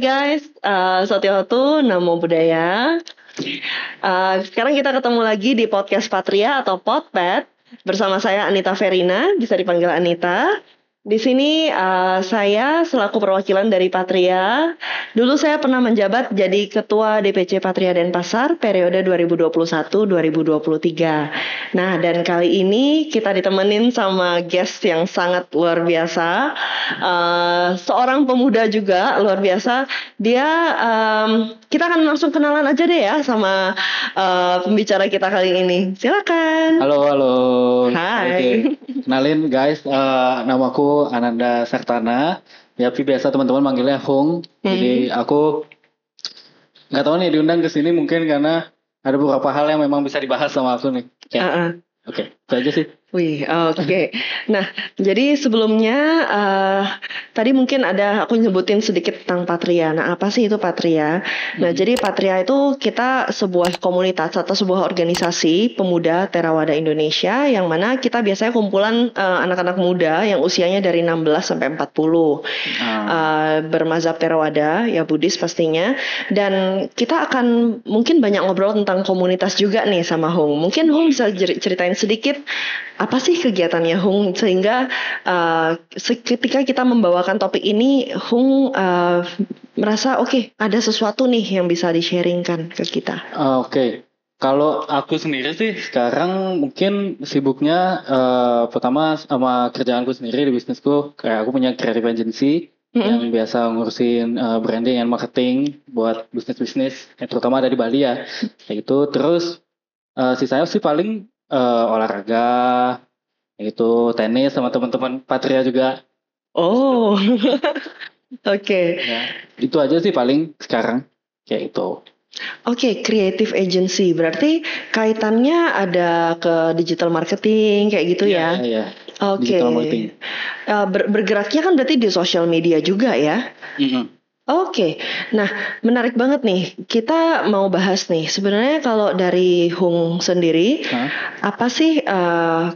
guys, uh, eh, waktu Namo budaya. Uh, eh, sekarang kita ketemu lagi di podcast Patria atau Potpet bersama saya Anita Verina, bisa dipanggil Anita. Di sini uh, saya selaku perwakilan dari Patria. Dulu saya pernah menjabat jadi ketua DPC Patria Denpasar periode 2021-2023. Nah, dan kali ini kita ditemenin sama guest yang sangat luar biasa. Uh, seorang pemuda juga luar biasa. Dia um, kita akan langsung kenalan aja deh ya sama uh, pembicara kita kali ini. Silakan. Halo, halo. Hai. Okay. Kenalin guys, uh, nama Ananda Sertana. Ya biasa teman-teman manggilnya Hong. Hmm. Jadi aku nggak tahu nih diundang ke sini mungkin karena ada beberapa hal yang memang bisa dibahas sama aku nih. Ya. Uh -uh. Oke, okay. itu aja sih. Wih, oke. Okay. Nah, jadi sebelumnya uh, tadi mungkin ada aku nyebutin sedikit tentang Patria. Nah, apa sih itu Patria? Nah, jadi Patria itu kita sebuah komunitas atau sebuah organisasi pemuda Terawada Indonesia yang mana kita biasanya kumpulan anak eh, anak-anak muda yang usianya dari 16 sampai 40. Hmm. Uh, bermazhab Terawada, ya Buddhis pastinya. Dan kita akan mungkin banyak ngobrol tentang komunitas juga nih sama Hong. Mungkin Hong bisa ceritain sedikit apa sih kegiatannya Hung sehingga uh, ketika kita membawakan topik ini Hung uh, merasa oke okay, ada sesuatu nih yang bisa di-sharingkan ke kita. oke. Okay. Kalau aku sendiri sih sekarang mungkin sibuknya uh, pertama sama kerjaanku sendiri di bisnisku kayak aku punya creative agency mm-hmm. yang biasa ngurusin uh, branding and marketing buat bisnis-bisnis yang terutama ada di Bali ya. Mm. Kayak gitu. Terus uh, sisanya sih paling uh, olahraga itu tenis sama teman-teman Patria juga. Oh. Oke. okay. Ya, itu aja sih paling sekarang kayak itu. Oke, okay, creative agency berarti kaitannya ada ke digital marketing kayak gitu yeah, ya? Iya. Yeah. Oke. Okay. Digital marketing. Uh, ber bergeraknya kan berarti di sosial media juga ya? Mm -hmm. Oke, nah menarik banget nih. Kita mau bahas nih. Sebenarnya kalau dari Hung sendiri, huh? apa sih uh,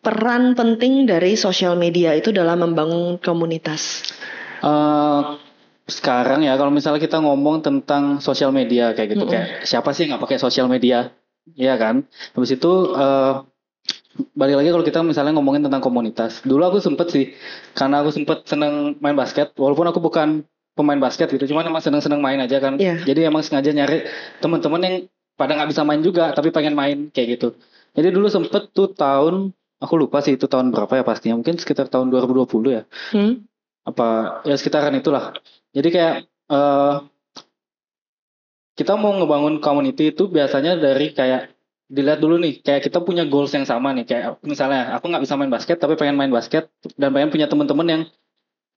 peran penting dari sosial media itu dalam membangun komunitas? Uh, sekarang ya, kalau misalnya kita ngomong tentang sosial media kayak gitu, mm -hmm. kayak siapa sih nggak pakai sosial media? Iya kan? Habis itu. Uh, balik lagi kalau kita misalnya ngomongin tentang komunitas dulu aku sempet sih karena aku sempet seneng main basket walaupun aku bukan pemain basket gitu cuman emang seneng-seneng main aja kan yeah. jadi emang sengaja nyari temen-temen yang pada nggak bisa main juga tapi pengen main kayak gitu jadi dulu sempet tuh tahun aku lupa sih itu tahun berapa ya pastinya mungkin sekitar tahun 2020 ya hmm. apa ya sekitaran itulah jadi kayak uh, kita mau ngebangun community itu biasanya dari kayak dilihat dulu nih kayak kita punya goals yang sama nih kayak misalnya aku nggak bisa main basket tapi pengen main basket dan pengen punya temen-temen yang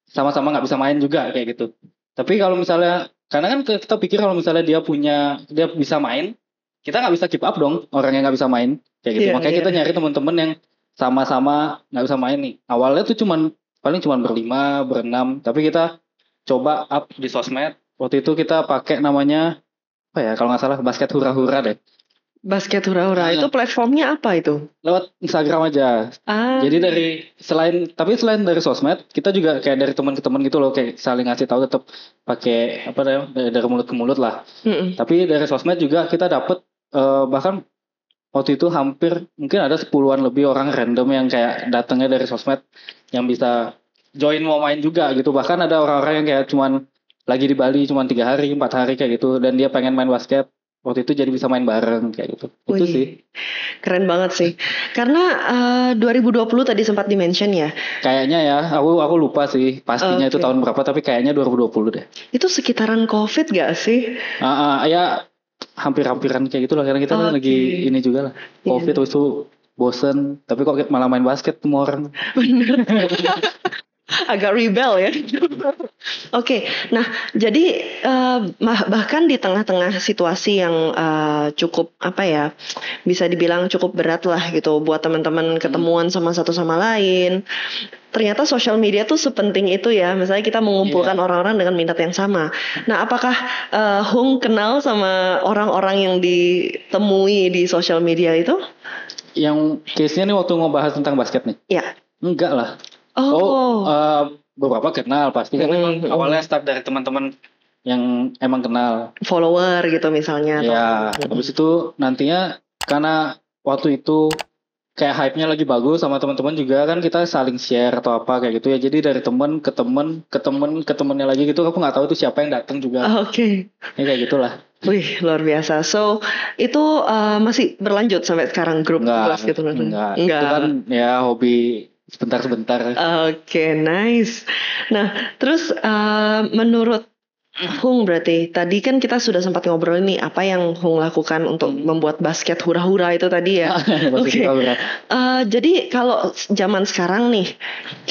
sama-sama nggak bisa main juga kayak gitu. Tapi kalau misalnya karena kan kita pikir kalau misalnya dia punya dia bisa main, kita nggak bisa keep up dong orang yang nggak bisa main kayak gitu. Yeah, Makanya yeah. kita nyari teman-teman yang sama-sama nggak bisa main nih. Awalnya tuh cuman paling cuman berlima, berenam, tapi kita coba up di sosmed. Waktu itu kita pakai namanya apa ya kalau nggak salah basket hura-hura deh. Basket Hura Hura iya. itu platformnya apa itu? Lewat Instagram aja. Ah. Jadi dari selain tapi selain dari sosmed, kita juga kayak dari teman ke teman gitu loh, kayak saling ngasih tahu tetap pakai apa namanya dari mulut ke mulut lah. Mm -mm. Tapi dari sosmed juga kita dapat uh, eh, bahkan waktu itu hampir mungkin ada sepuluhan lebih orang random yang kayak datangnya dari sosmed yang bisa join mau main juga gitu. Bahkan ada orang-orang yang kayak cuman lagi di Bali cuman tiga hari, empat hari kayak gitu dan dia pengen main basket waktu itu jadi bisa main bareng kayak gitu. Wih, itu sih. Keren banget sih. Karena eh, uh, 2020 tadi sempat dimention ya. Kayaknya ya, aku aku lupa sih pastinya okay. itu tahun berapa tapi kayaknya 2020 deh. Itu sekitaran Covid gak sih? Uh, uh, ya hampir-hampiran kayak gitu lah karena kita okay. lagi ini juga lah. Iya. Covid yeah. itu bosen tapi kok malah main basket semua orang bener agak rebel ya. Oke, okay, nah jadi uh, bahkan di tengah-tengah situasi yang uh, cukup apa ya, bisa dibilang cukup berat lah gitu buat teman-teman hmm. ketemuan sama satu sama lain. Ternyata sosial media tuh sepenting itu ya. Misalnya kita mengumpulkan iya. orang-orang yeah. dengan minat yang sama. Nah, apakah uh, Hung kenal sama orang-orang yang ditemui di sosial media itu? Yang case-nya nih waktu ngobrol tentang basket nih. Iya. Yeah. Enggak lah. Oh, oh uh, beberapa kenal pasti karena hmm. memang awalnya start dari teman-teman yang emang kenal follower gitu misalnya. Ya, atau... Iya. Hmm. habis itu nantinya karena waktu itu kayak hype-nya lagi bagus sama teman-teman juga kan kita saling share atau apa kayak gitu ya jadi dari temen ke temen ke temen ke temennya lagi gitu aku nggak tahu itu siapa yang datang juga ah, oke okay. ya kayak gitulah wih luar biasa so itu uh, masih berlanjut sampai sekarang grup kelas gitu nanti enggak. enggak itu kan ya hobi sebentar-sebentar. Oke, okay, nice. Nah, terus uh, menurut Hung berarti tadi kan kita sudah sempat ngobrol ini apa yang Hung lakukan untuk hmm. membuat basket hura-hura itu tadi ya. Oke. Okay. Uh, eh, jadi kalau zaman sekarang nih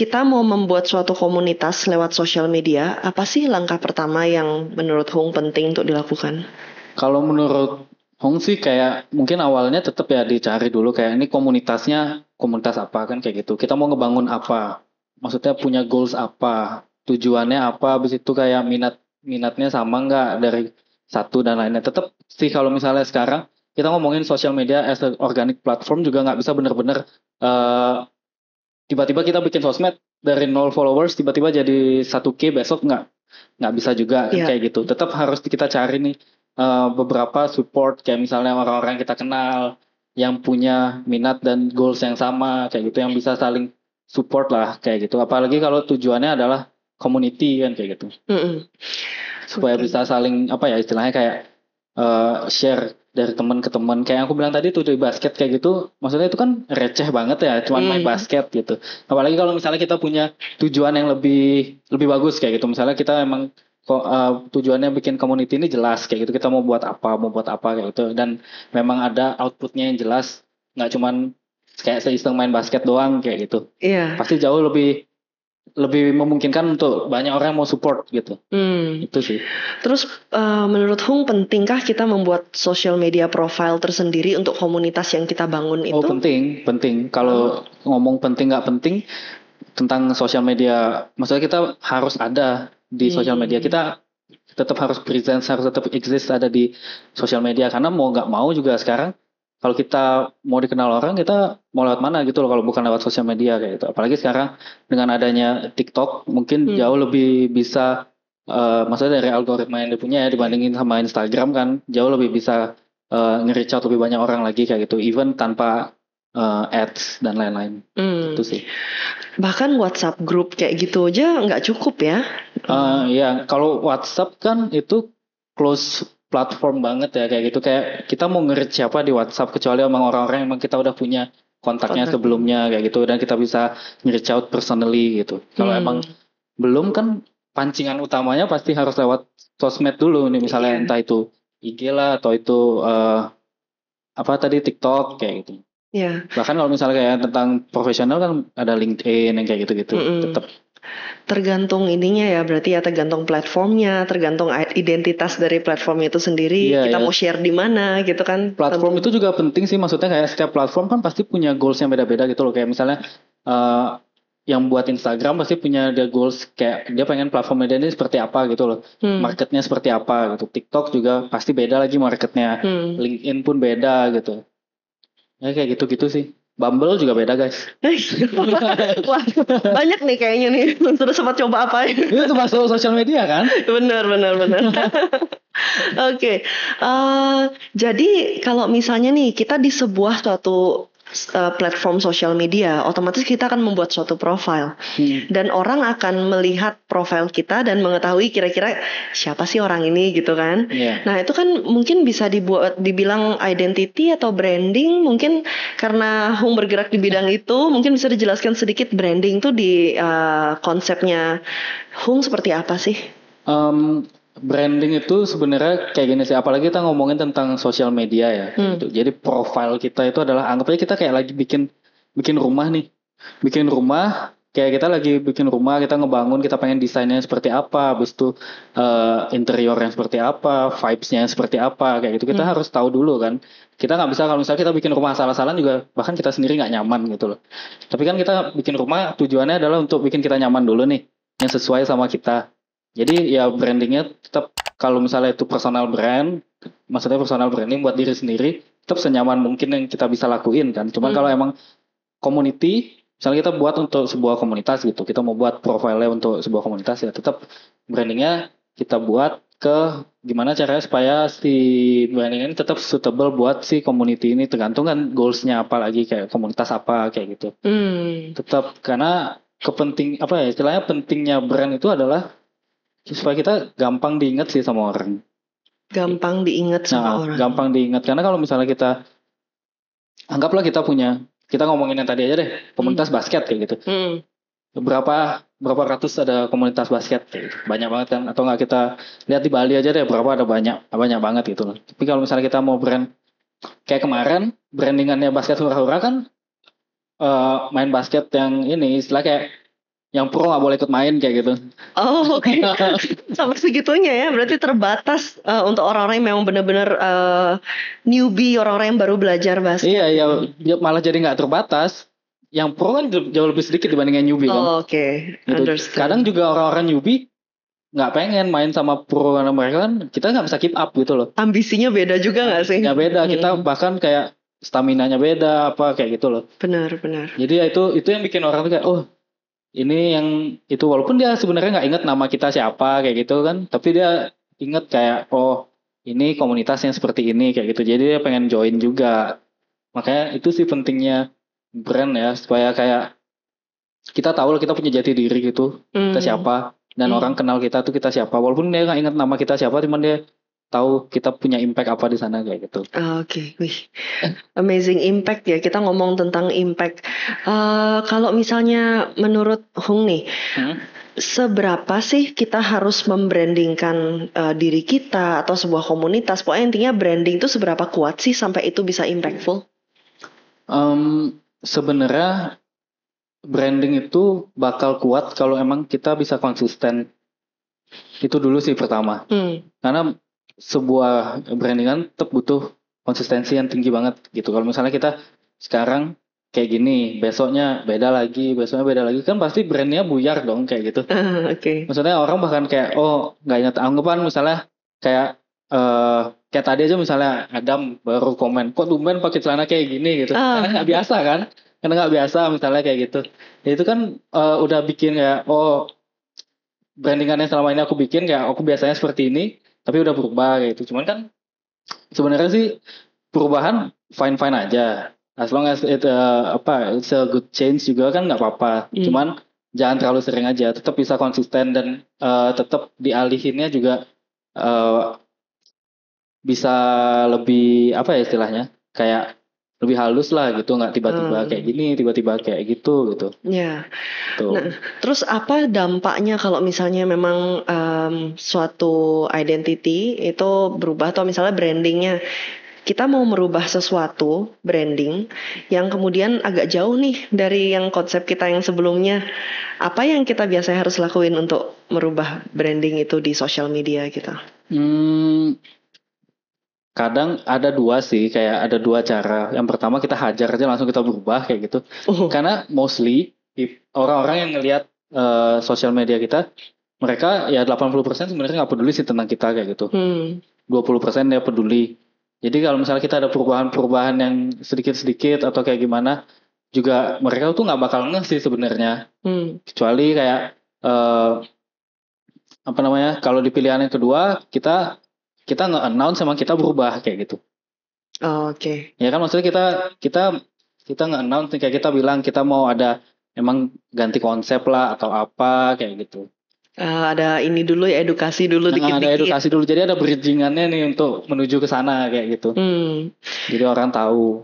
kita mau membuat suatu komunitas lewat sosial media, apa sih langkah pertama yang menurut Hung penting untuk dilakukan? Kalau menurut Hong sih kayak mungkin awalnya tetap ya dicari dulu kayak ini komunitasnya komunitas apa kan kayak gitu. Kita mau ngebangun apa? Maksudnya punya goals apa? Tujuannya apa? Habis itu kayak minat minatnya sama nggak dari satu dan lainnya. Tetap sih kalau misalnya sekarang kita ngomongin sosial media as an organic platform juga nggak bisa bener-bener tiba eh, tiba-tiba kita bikin sosmed dari nol followers tiba-tiba jadi satu k besok nggak nggak bisa juga kan yeah. kayak gitu tetap harus kita cari nih Eh, beberapa support kayak misalnya orang-orang kita kenal yang punya minat dan goals yang sama kayak gitu yang bisa saling support lah kayak gitu apalagi kalau tujuannya adalah community kan kayak gitu mm -hmm. supaya okay. bisa saling apa ya istilahnya kayak uh, share dari teman ke teman kayak yang aku bilang tadi tuh basket kayak gitu maksudnya itu kan receh banget ya cuman mm. main basket gitu apalagi kalau misalnya kita punya tujuan yang lebih lebih bagus kayak gitu misalnya kita emang uh, tujuannya bikin community ini jelas kayak gitu kita mau buat apa mau buat apa kayak gitu dan memang ada outputnya yang jelas nggak cuman kayak seiseng main basket doang kayak gitu iya pasti jauh lebih lebih memungkinkan untuk banyak orang mau support gitu hmm. itu sih terus uh, menurut Hung pentingkah kita membuat social media profile tersendiri untuk komunitas yang kita bangun itu oh penting penting kalau oh. ngomong penting nggak penting tentang sosial media maksudnya kita harus ada di hmm. sosial iya, media iya. kita tetap harus present, harus tetap exist ada di sosial media karena mau nggak mau juga sekarang kalau kita mau dikenal orang kita mau lewat mana gitu loh kalau bukan lewat sosial media kayak gitu apalagi sekarang dengan adanya TikTok mungkin hmm. jauh lebih bisa uh, maksudnya dari algoritma yang dipunya ya dibandingin sama Instagram kan jauh lebih bisa uh, nge-reach lebih banyak orang lagi kayak gitu even tanpa uh, ads dan lain-lain hmm. itu sih bahkan WhatsApp grup kayak gitu aja nggak cukup ya gitu? Uh, ya kalau WhatsApp kan itu close platform banget ya kayak gitu kayak kita mau ngerit siapa di WhatsApp kecuali emang orang-orang yang emang kita udah punya kontaknya Kontak. sebelumnya kayak gitu dan kita bisa ngerit out personally gitu. Kalau hmm. emang belum kan pancingan utamanya pasti harus lewat sosmed dulu nih misalnya yeah. entah itu IG lah atau itu uh, apa tadi TikTok kayak gitu. Yeah. Bahkan kalau misalnya kayak tentang profesional kan ada LinkedIn yang kayak gitu-gitu mm -hmm. tetap tergantung ininya ya berarti ya tergantung platformnya tergantung identitas dari platform itu sendiri yeah, kita yeah. mau share di mana gitu kan platform Tentu. itu juga penting sih maksudnya kayak setiap platform kan pasti punya goals yang beda-beda gitu loh kayak misalnya uh, yang buat Instagram pasti punya dia goals kayak dia pengen platform media ini seperti apa gitu loh hmm. marketnya seperti apa gitu TikTok juga pasti beda lagi marketnya hmm. LinkedIn pun beda gitu ya kayak gitu-gitu sih Bumble juga beda guys. Wah, banyak nih kayaknya nih. Sudah sempat coba apa ya? Itu termasuk sosial media kan? Benar, benar, benar. Oke, okay. uh, eh, jadi kalau misalnya nih kita di sebuah suatu Eh, platform sosial media, otomatis kita akan membuat suatu profil hmm. dan orang akan melihat profil kita dan mengetahui kira-kira siapa sih orang ini gitu kan. Yeah. Nah itu kan mungkin bisa dibuat dibilang identity atau branding mungkin karena Hung bergerak di bidang itu mungkin bisa dijelaskan sedikit branding tuh di uh, konsepnya Hung seperti apa sih? Um, branding itu sebenarnya kayak gini sih apalagi kita ngomongin tentang sosial media ya hmm. gitu. jadi profile kita itu adalah anggapnya kita kayak lagi bikin bikin rumah nih bikin rumah kayak kita lagi bikin rumah kita ngebangun kita pengen desainnya seperti apa habis itu uh, eh, yang seperti apa vibesnya seperti apa kayak gitu kita hmm. harus tahu dulu kan kita nggak bisa kalau misalnya kita bikin rumah salah-salah juga bahkan kita sendiri nggak nyaman gitu loh tapi kan kita bikin rumah tujuannya adalah untuk bikin kita nyaman dulu nih yang sesuai sama kita jadi ya brandingnya tetap kalau misalnya itu personal brand, maksudnya personal branding buat diri sendiri, tetap senyaman mungkin yang kita bisa lakuin kan. Cuman hmm. kalau emang community, misalnya kita buat untuk sebuah komunitas gitu, kita mau buat profilnya untuk sebuah komunitas ya tetap brandingnya kita buat ke gimana caranya supaya si branding ini tetap suitable buat si community ini tergantung kan goalsnya apa lagi kayak komunitas apa kayak gitu hmm. tetap karena kepenting apa ya istilahnya pentingnya brand itu adalah supaya kita gampang diingat sih sama orang. Gampang diingat sama nah, orang. Gampang diingat karena kalau misalnya kita anggaplah kita punya kita ngomongin yang tadi aja deh komunitas hmm. basket kayak gitu. Hmm. Berapa berapa ratus ada komunitas basket gitu. banyak banget kan atau nggak kita lihat di Bali aja deh berapa ada banyak banyak banget gitu loh. Tapi kalau misalnya kita mau brand kayak kemarin brandingannya basket hura-hura kan uh, main basket yang ini istilah kayak yang pro nggak boleh ikut main kayak gitu. Oh oke, okay. sampai segitunya ya. Berarti terbatas uh, untuk orang-orang yang memang benar-benar uh, newbie, orang-orang yang baru belajar basket. Iya iya, malah jadi nggak terbatas. Yang pro kan jauh lebih sedikit dibandingkan newbie kan. Oh, oke, okay. gitu. Kadang juga orang-orang newbie nggak pengen main sama pro karena mereka kan kita nggak bisa keep up gitu loh ambisinya beda juga nggak sih nggak ya beda hmm. kita bahkan kayak stamina nya beda apa kayak gitu loh benar benar jadi ya itu itu yang bikin orang tuh kayak oh ini yang itu walaupun dia sebenarnya nggak inget nama kita siapa kayak gitu kan tapi dia inget kayak oh ini komunitas yang seperti ini kayak gitu jadi dia pengen join juga makanya itu sih pentingnya brand ya supaya kayak kita tahu lah kita punya jati diri gitu mm. kita hmm. siapa dan mm. orang kenal kita tuh kita siapa walaupun dia nggak inget nama kita siapa cuman dia tahu kita punya impact apa di sana kayak gitu. Ah, oke, okay. amazing impact ya. Kita ngomong tentang impact. Uh, kalau misalnya menurut Hung nih, hmm? seberapa sih kita harus membrandingkan uh, diri kita atau sebuah komunitas? Pokoknya intinya branding itu seberapa kuat sih sampai itu bisa impactful? Um, Sebenarnya branding itu bakal kuat kalau emang kita bisa konsisten. Itu dulu sih pertama. Hmm. Karena sebuah brandingan tetap butuh konsistensi yang tinggi banget gitu. Kalau misalnya kita sekarang kayak gini, besoknya beda lagi, besoknya beda lagi, kan pasti brandnya buyar dong kayak gitu. Uh, Oke. Okay. Maksudnya orang bahkan kayak oh nggak ingat anggapan misalnya kayak uh, kayak tadi aja misalnya Adam baru komen, kok tumben pakai celana kayak gini gitu, ah. karena nggak biasa kan, karena nggak biasa misalnya kayak gitu. Ya, itu kan uh, udah bikin kayak oh brandingannya selama ini aku bikin kayak aku biasanya seperti ini, tapi udah berubah kayak itu cuman kan sebenarnya sih perubahan fine fine aja as long as it uh, apa it's a good change juga kan nggak apa-apa mm. cuman jangan terlalu sering aja tetap bisa konsisten dan uh, tetap dialihinnya juga uh, bisa lebih apa ya istilahnya kayak lebih halus lah gitu nggak tiba-tiba hmm. kayak gini tiba-tiba kayak gitu gitu. Ya. Tuh. Nah, terus apa dampaknya kalau misalnya memang um, suatu identity itu berubah atau misalnya brandingnya kita mau merubah sesuatu branding yang kemudian agak jauh nih dari yang konsep kita yang sebelumnya. Apa yang kita biasa harus lakuin untuk merubah branding itu di sosial media kita? Hmm, kadang ada dua sih kayak ada dua cara yang pertama kita hajar aja langsung kita berubah kayak gitu uh. karena mostly orang-orang yang ngelihat uh, eh, sosial media kita mereka ya 80% sebenarnya nggak peduli sih tentang kita kayak gitu hmm. 20% dia peduli jadi kalau misalnya kita ada perubahan-perubahan yang sedikit-sedikit atau kayak gimana juga mereka tuh nggak bakal ngeh sih sebenarnya hmm. kecuali kayak uh, apa namanya kalau di pilihan yang kedua kita kita nge-announce sama kita berubah kayak gitu. Oh, Oke. Okay. Ya kan maksudnya kita kita kita nge-announce kayak kita bilang kita mau ada emang ganti konsep lah atau apa kayak gitu. Uh, ada ini dulu ya edukasi dulu nah, dikit -dikit. ada edukasi dulu jadi ada bridgingannya nih untuk menuju ke sana kayak gitu hmm. jadi orang tahu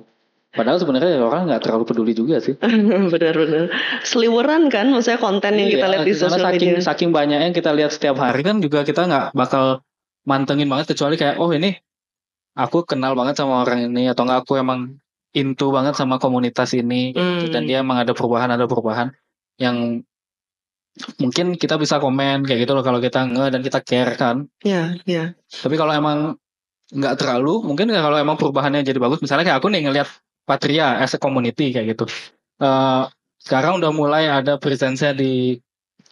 padahal sebenarnya orang nggak terlalu peduli juga sih benar-benar seliweran kan maksudnya konten yang iya, kita lihat di sosial saking, media saking banyaknya yang kita lihat setiap hari kan juga kita nggak bakal mantengin banget kecuali kayak oh ini aku kenal banget sama orang ini atau enggak aku emang intu banget sama komunitas ini gitu. hmm. gitu. dan dia emang ada perubahan ada perubahan yang mungkin kita bisa komen kayak gitu loh kalau kita nge dan kita care kan iya yeah, iya tapi kalau emang nggak terlalu mungkin kalau emang perubahannya jadi bagus misalnya kayak aku nih ngelihat Patria as a community kayak gitu uh, sekarang udah mulai ada presence di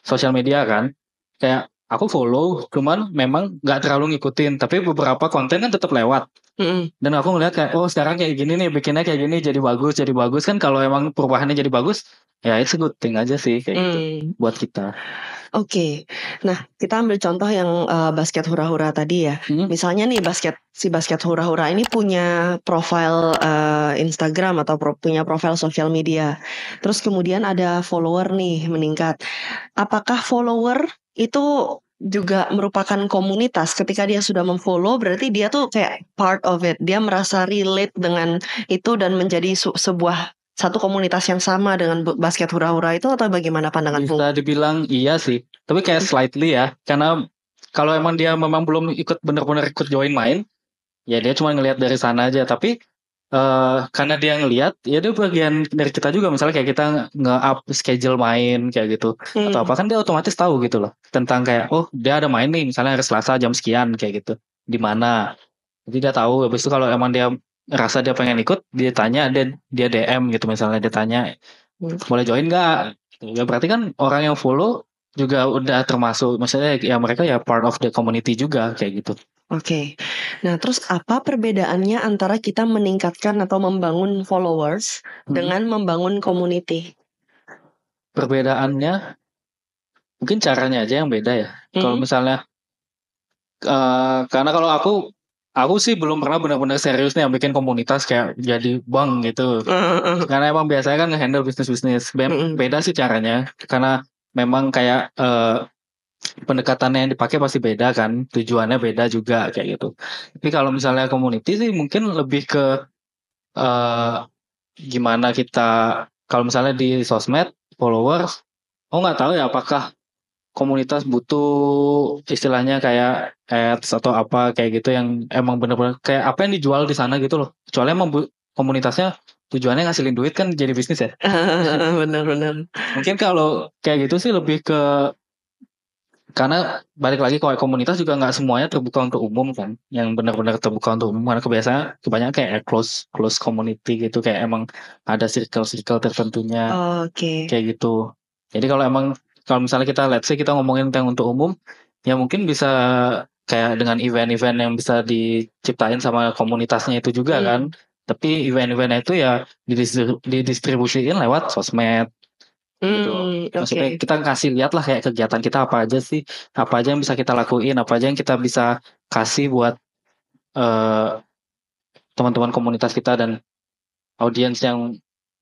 sosial media kan kayak aku follow cuman memang nggak terlalu ngikutin tapi beberapa konten kan tetap lewat mm-hmm. dan aku ngeliat kayak oh sekarang kayak gini nih bikinnya kayak gini jadi bagus jadi bagus kan kalau emang perubahannya jadi bagus ya itu good thing aja sih kayak gitu mm. gitu buat kita oke okay. nah kita ambil contoh yang uh, basket hura-hura tadi ya hmm misalnya nih basket si basket hura-hura ini punya profil uh, Instagram atau pro, punya profil sosial media terus kemudian ada follower nih meningkat apakah follower itu juga merupakan komunitas ketika dia sudah memfollow berarti dia tuh kayak part of it dia merasa relate dengan itu dan menjadi sebuah satu komunitas yang sama dengan basket hura-hura itu atau bagaimana pandangan bisa dibilang iya sih tapi kayak hmm. slightly ya karena kalau emang dia memang belum ikut benar-benar ikut join main ya dia cuma ngelihat dari sana aja tapi uh, karena dia ngelihat ya dia bagian dari kita juga misalnya kayak kita nge-up schedule main kayak gitu hmm. atau apa kan dia otomatis tahu gitu loh tentang kayak oh dia ada main nih misalnya hari Selasa jam sekian kayak gitu di mana jadi dia tahu habis itu kalau emang dia rasa dia pengen ikut dia tanya dia dia DM gitu misalnya dia tanya hmm. boleh join nggak ya berarti kan orang yang follow juga udah termasuk maksudnya ya mereka ya part of the community juga kayak gitu Oke. Nah, terus apa perbedaannya antara kita meningkatkan atau membangun followers hmm. dengan membangun community? Perbedaannya mungkin caranya aja yang beda ya. Hmm. Kalau misalnya uh, karena kalau aku aku sih belum pernah benar-benar serius nih yang bikin komunitas kayak jadi bang gitu. Karena emang biasanya kan handle bisnis-bisnis. Hmm. Beda sih caranya karena memang kayak uh, pendekatannya yang dipakai pasti beda kan, tujuannya beda juga kayak gitu. Tapi kalau misalnya community sih mungkin lebih ke uh, gimana kita kalau misalnya di sosmed followers, oh nggak tahu ya apakah komunitas butuh istilahnya kayak ads atau apa kayak gitu yang emang bener-bener kayak apa yang dijual di sana gitu loh. Kecuali emang komunitasnya tujuannya ngasilin duit kan jadi bisnis ya. Bener-bener. mungkin kalau kayak gitu sih lebih ke karena balik lagi kalau komunitas juga nggak semuanya terbuka untuk umum kan yang benar-benar terbuka untuk umum karena kebiasaan kebanyakan kayak close close community gitu kayak emang ada circle circle tertentunya oh, okay. kayak gitu jadi kalau emang kalau misalnya kita let's say kita ngomongin tentang untuk umum ya mungkin bisa kayak dengan event-event yang bisa diciptain sama komunitasnya itu juga hmm. kan tapi event-event itu ya didistribusiin lewat sosmed gitu. Hmm, maksudnya okay. kita kasih lihat lah kayak kegiatan kita apa aja sih, apa aja yang bisa kita lakuin, apa aja yang kita bisa kasih buat teman eh, teman-teman komunitas kita dan audiens yang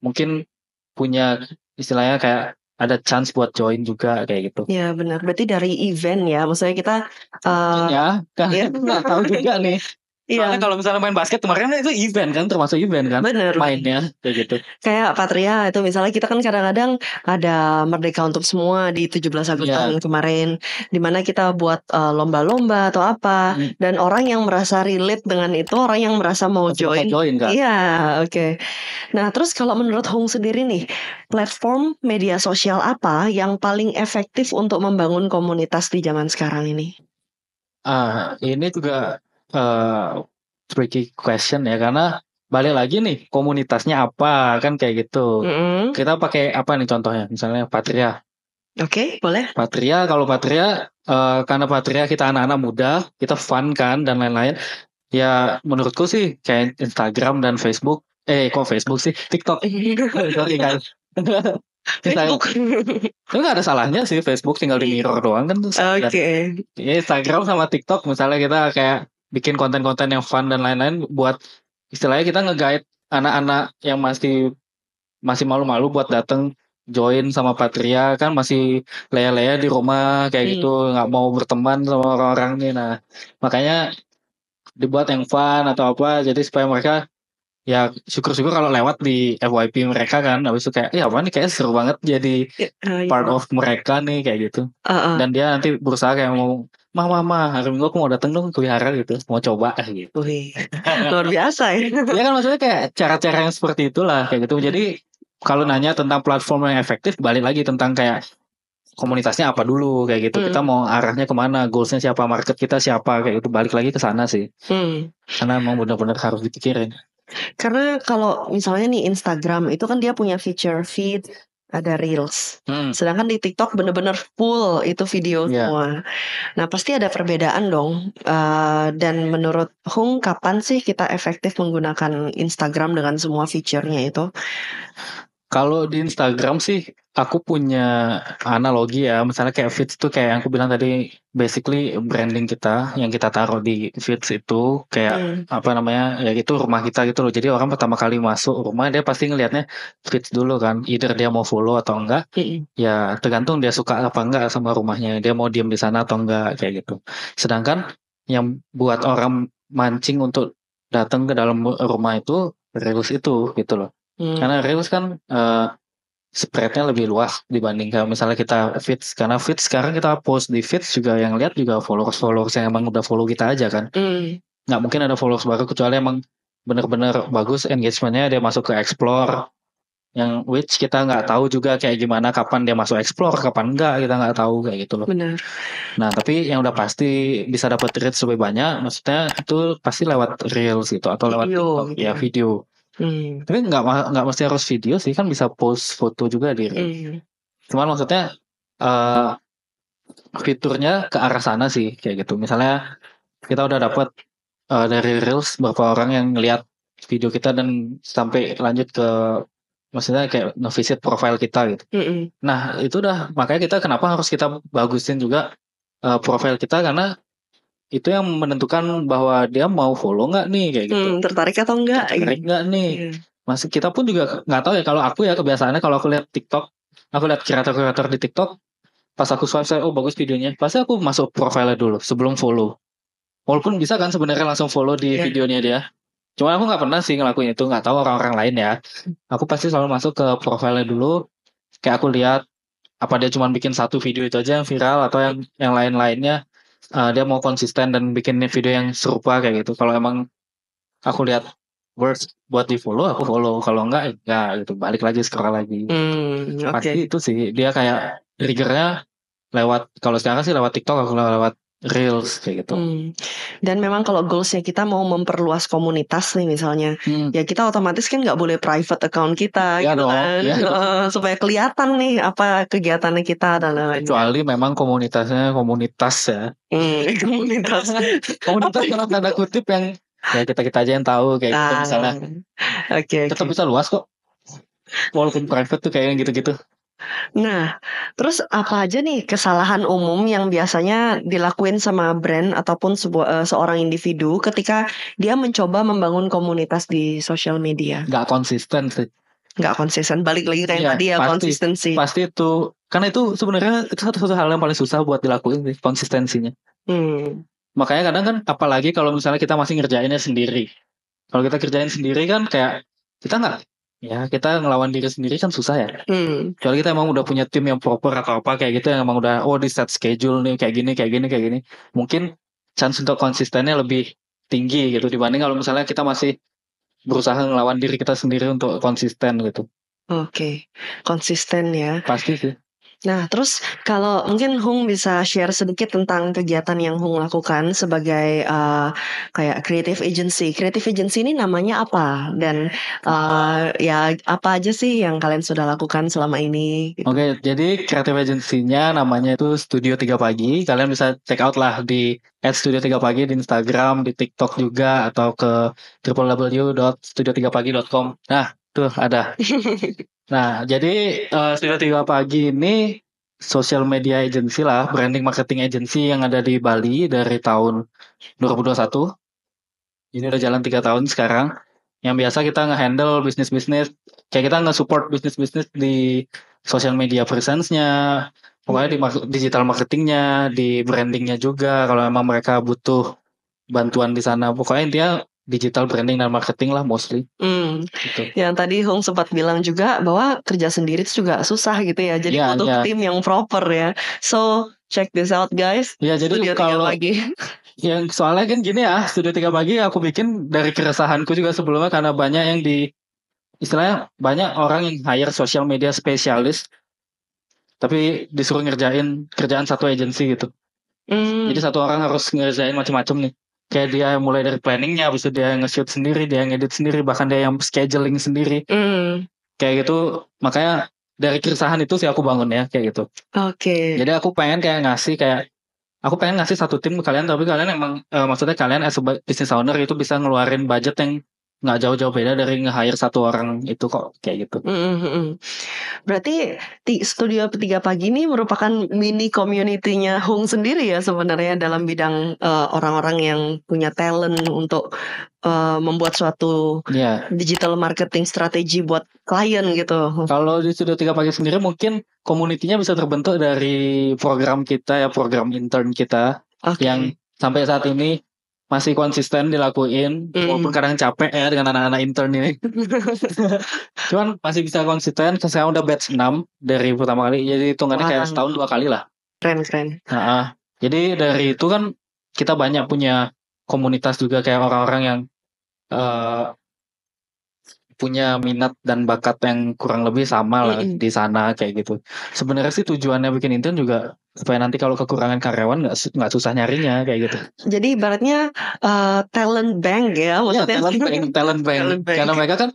mungkin punya istilahnya kayak ada chance buat join juga kayak gitu. Ya benar. Berarti dari event ya, maksudnya kita. Uh, ya, kan ya. nggak tahu juga nih. Iya. Soalnya kalau misalnya main basket kemarin itu event kan termasuk event kan Bener. mainnya kayak gitu. Kayak Patria itu misalnya kita kan kadang-kadang ada Merdeka untuk semua di 17 iya. Agustus yeah. kemarin di mana kita buat eh, lomba-lomba uh, atau apa hmm. dan orang yang merasa relate dengan itu orang yang merasa mau Masih join. join kan? Iya, oke. Okay. Nah, terus kalau menurut Hong sendiri nih, platform media sosial apa yang paling efektif untuk membangun komunitas di zaman sekarang ini? Ah, ini juga uh, tricky question ya karena balik lagi nih komunitasnya apa kan kayak gitu. Mm-hmm. Kita pakai apa nih contohnya? Misalnya Patria. Oke, okay, boleh. Patria kalau Patria uh, karena Patria kita anak-anak muda, kita fun kan dan lain-lain. Ya menurutku sih kayak Instagram dan Facebook eh kok Facebook sih TikTok sorry guys Facebook itu ya, nggak ada salahnya sih Facebook tinggal di iya. mirror doang kan oke okay. Ya Instagram sama TikTok misalnya kita kayak bikin konten-konten yang fun dan lain-lain buat istilahnya kita nge-guide anak-anak yang masih masih malu-malu buat datang join sama Patria kan masih leya-leya di rumah kayak gitu, hmm. gitu nggak mau berteman sama orang-orang nih nah makanya dibuat yang fun atau apa jadi supaya mereka ya syukur-syukur kalau lewat di FYP mereka kan habis itu kayak ya apa nih kayak seru banget jadi ya, eh, iya. part of mereka nih kayak gitu uh, uh. dan dia nanti berusaha kayak mau mah mah mah hari minggu aku mau datang dong ke wihara gitu mau coba gitu Wih, luar biasa ya ya kan maksudnya kayak cara-cara yang seperti itulah kayak gitu jadi kalau nanya tentang platform yang efektif balik lagi tentang kayak komunitasnya apa dulu kayak gitu hmm. kita mau arahnya kemana goalsnya siapa market kita siapa kayak gitu balik lagi ke sana sih hmm. karena emang benar-benar harus dipikirin karena kalau misalnya nih Instagram itu kan dia punya feature feed ada reels. Hmm. Sedangkan di TikTok bener-bener full itu video yeah. semua. Nah pasti ada perbedaan dong. Uh, dan menurut Hung, kapan sih kita efektif menggunakan Instagram dengan semua fiturnya itu? Kalau di Instagram sih aku punya analogi ya, misalnya kayak feeds itu kayak yang aku bilang tadi basically branding kita yang kita taruh di feeds itu kayak hmm. apa namanya ya itu rumah kita gitu loh. Jadi orang pertama kali masuk rumah dia pasti ngelihatnya feeds dulu kan, either dia mau follow atau enggak. Hmm. Ya tergantung dia suka apa enggak sama rumahnya, dia mau diem di sana atau enggak kayak gitu. Sedangkan yang buat orang mancing untuk datang ke dalam rumah itu reels itu gitu loh. Hmm. Karena reels kan uh, spreadnya lebih luas dibandingkan misalnya kita feeds karena feeds sekarang kita post di feeds juga yang lihat juga followers followers yang emang udah follow kita aja kan Hmm. nggak mungkin ada followers baru kecuali emang bener-bener bagus engagementnya dia masuk ke explore yang which kita nggak iya. tahu juga kayak gimana kapan dia masuk explore kapan enggak kita nggak tahu kayak gitu loh Bener. nah tapi yang udah pasti bisa dapat reach lebih banyak maksudnya itu pasti lewat reels gitu atau lewat video, TikTok, gitu iya, ya video Hmm. Tapi nggak nggak mesti harus video sih kan bisa post foto juga di. Hmm. Cuman maksudnya uh, fiturnya ke arah sana sih kayak gitu. Misalnya kita udah dapat uh, eh, dari reels berapa orang yang ngeliat video kita dan sampai lanjut ke maksudnya kayak visit profile kita gitu. -hmm. Nah itu udah makanya kita kenapa harus kita bagusin juga uh, profile kita karena itu yang menentukan bahwa dia mau follow nggak nih kayak gitu hmm, tertarik atau enggak tertarik gitu. nggak nih hmm. Iya. masih kita pun juga nggak tahu ya kalau aku ya kebiasaannya kalau aku lihat TikTok aku lihat kreator-kreator di TikTok pas aku swipe saya oh bagus videonya pasti aku masuk profilnya dulu sebelum follow walaupun bisa kan sebenarnya langsung follow di yeah. videonya dia cuma aku nggak pernah sih ngelakuin itu nggak tahu orang-orang lain ya aku pasti selalu masuk ke profilnya dulu kayak aku lihat apa dia cuma bikin satu video itu aja yang viral atau yang yang lain-lainnya uh, dia mau konsisten dan bikin video yang serupa kayak gitu kalau emang aku lihat words buat di follow aku follow kalau enggak enggak ya gitu balik lagi scroll lagi hmm, okay. pasti itu sih dia kayak triggernya lewat kalau sekarang sih lewat TikTok kalau lewat reels kayak gitu. Hmm. Dan memang kalau goalsnya kita mau memperluas komunitas nih misalnya, hmm. ya kita otomatis kan nggak boleh private account kita, ya gitu dong, kan? ya. supaya kelihatan nih apa kegiatannya kita dan lain-lain. Kecuali memang komunitasnya komunitas ya, hmm, komunitas, komunitas dalam tanda kutip yang ya kita kita aja yang tahu kayak nah, gitu misalnya. Ah, oke. Okay, tetap okay. bisa luas kok. Walaupun private tuh kayaknya gitu-gitu. Nah, terus apa aja nih kesalahan umum yang biasanya dilakuin sama brand ataupun sebuah, uh, seorang individu ketika dia mencoba membangun komunitas di sosial media? Gak konsisten sih. Gak konsisten, balik lagi kayak iya, tadi ya, pasti konsistensi. pasti itu. Karena itu sebenarnya itu satu-satu hal yang paling susah buat dilakuin sih, konsistensinya. Hmm. Makanya kadang kan apalagi kalau misalnya kita masih ngerjainnya sendiri. Kalau kita kerjain sendiri kan kayak kita nggak ya kita ngelawan diri sendiri kan susah ya hmm. kecuali kita emang udah punya tim yang proper atau apa kayak gitu yang emang udah oh di set schedule nih kayak gini kayak gini kayak gini mungkin chance untuk konsistennya lebih tinggi gitu dibanding kalau misalnya kita masih berusaha ngelawan diri kita sendiri untuk konsisten gitu oke okay. konsisten ya pasti sih Nah, terus kalau mungkin Hung bisa share sedikit tentang kegiatan yang Hung lakukan sebagai uh, kayak creative agency. Creative agency ini namanya apa dan uh, ya apa aja sih yang kalian sudah lakukan selama ini? Gitu. Oke, okay, jadi creative agency-nya namanya itu Studio 3 Pagi. Kalian bisa check out lah di at Studio 3 Pagi di Instagram, di TikTok juga atau ke www.studio3pagi.com. Nah, Tuh ada. Nah, jadi uh, eh, sudah tiga pagi ini social media agency lah, branding marketing agency yang ada di Bali dari tahun 2021. Ini udah jalan tiga tahun sekarang. Yang biasa kita ngehandle bisnis-bisnis, kayak kita nge-support bisnis-bisnis di social media presence-nya, pokoknya di digital marketing-nya, di branding-nya juga. Kalau memang mereka butuh bantuan di sana, pokoknya intinya digital branding dan marketing lah mostly. Hmm. Gitu. Yang tadi Hong sempat bilang juga bahwa kerja sendiri itu juga susah gitu ya. Jadi yeah, butuh yeah. tim yang proper ya. So check this out guys. Ya yeah, jadi kalau lagi. yang soalnya kan gini ya, studio tiga pagi aku bikin dari keresahanku juga sebelumnya karena banyak yang di istilahnya banyak orang yang hire social media spesialis tapi disuruh ngerjain kerjaan satu agensi gitu. Mm. Jadi satu orang harus ngerjain macam-macam nih kayak dia mulai dari planningnya habis itu dia nge-shoot sendiri dia ngedit sendiri bahkan dia yang scheduling sendiri mm. kayak gitu makanya dari keresahan itu sih aku bangun ya kayak gitu oke okay. jadi aku pengen kayak ngasih kayak aku pengen ngasih satu tim ke kalian tapi kalian emang e, maksudnya kalian as a business owner itu bisa ngeluarin budget yang nggak jauh-jauh beda dari nge-hire satu orang itu kok kayak gitu. Mm-hmm. Berarti di studio tiga pagi ini merupakan mini community-nya Hung sendiri ya sebenarnya dalam bidang uh, orang-orang yang punya talent untuk uh, membuat suatu yeah. digital marketing strategi buat klien gitu. Kalau di studio tiga pagi sendiri mungkin community-nya bisa terbentuk dari program kita ya program intern kita okay. yang sampai saat ini masih konsisten dilakuin mm. walaupun hmm. kadang capek ya dengan anak-anak intern ini cuman masih bisa konsisten sekarang udah batch 6 dari pertama kali jadi hitungannya wow. kayak setahun dua kali lah keren keren nah, jadi dari itu kan kita banyak punya komunitas juga kayak orang-orang yang uh, punya minat dan bakat yang kurang lebih sama lah mm -hmm. di sana kayak gitu. Sebenarnya sih tujuannya bikin intern juga supaya nanti kalau kekurangan karyawan nggak nggak susah nyarinya kayak gitu. Jadi ibaratnya uh, talent bank ya Ya, talent bank, talent bank. Talent bank. Karena mereka kan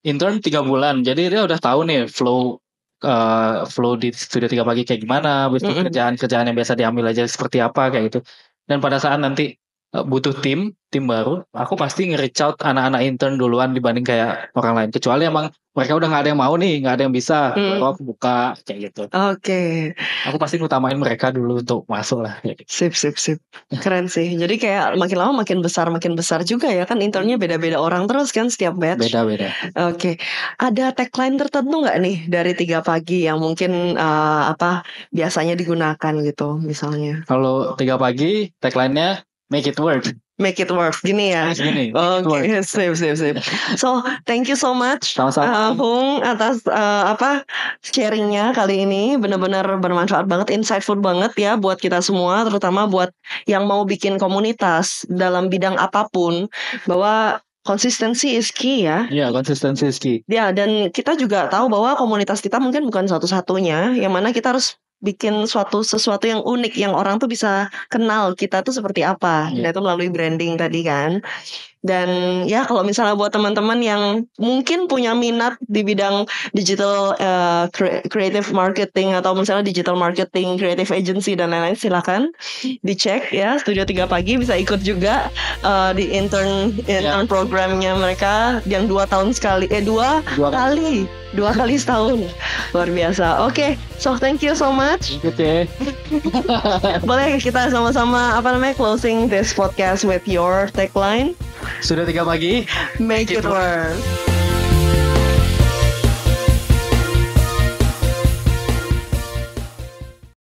intern tiga bulan, jadi dia udah tahu nih flow uh, flow di studio tiga pagi kayak gimana, bisnis mm -hmm. kerjaan kerjaan yang biasa diambil aja seperti apa kayak gitu. Dan pada saat nanti Eh, butuh tim, tim baru, aku pasti nge-reach out anak-anak intern duluan dibanding kayak orang lain. Kecuali emang mereka udah nggak ada yang mau nih, nggak ada yang bisa, hmm. aku buka kayak gitu. Oke. Okay. Aku pasti ngutamain mereka dulu untuk masuk lah. Gitu. Sip, sip, sip. Keren sih. Jadi kayak makin lama makin besar, makin besar juga ya kan internnya beda-beda orang terus kan setiap batch. Beda-beda. Oke. Okay. Ada tagline tertentu nggak nih dari tiga pagi yang mungkin uh, apa biasanya digunakan gitu misalnya? Kalau tiga pagi tagline-nya make it work make it work gini ya gini oke okay. sip sip sip so thank you so much sama-sama uh, Hung atas uh, apa sharingnya kali ini benar-benar bermanfaat banget insightful banget ya buat kita semua terutama buat yang mau bikin komunitas dalam bidang apapun bahwa konsistensi is key ya. Iya, yeah, konsistensi is key. Ya, dan kita juga tahu bahwa komunitas kita mungkin bukan satu-satunya, yang mana kita harus bikin suatu sesuatu yang unik yang orang tuh bisa kenal kita tuh seperti apa. Yeah. itu melalui branding tadi kan. Dan ya kalau misalnya buat teman-teman yang mungkin punya minat di bidang digital uh, creative marketing atau misalnya digital marketing, creative agency dan lain-lain silakan dicek ya Studio 3 pagi bisa ikut juga uh, di intern ya. intern yeah. programnya mereka yang dua tahun sekali eh dua, dua kali. kali dua kali setahun luar biasa oke okay. so thank you so much boleh kita sama-sama apa namanya closing this podcast with your tagline sudah tiga pagi. Make it work.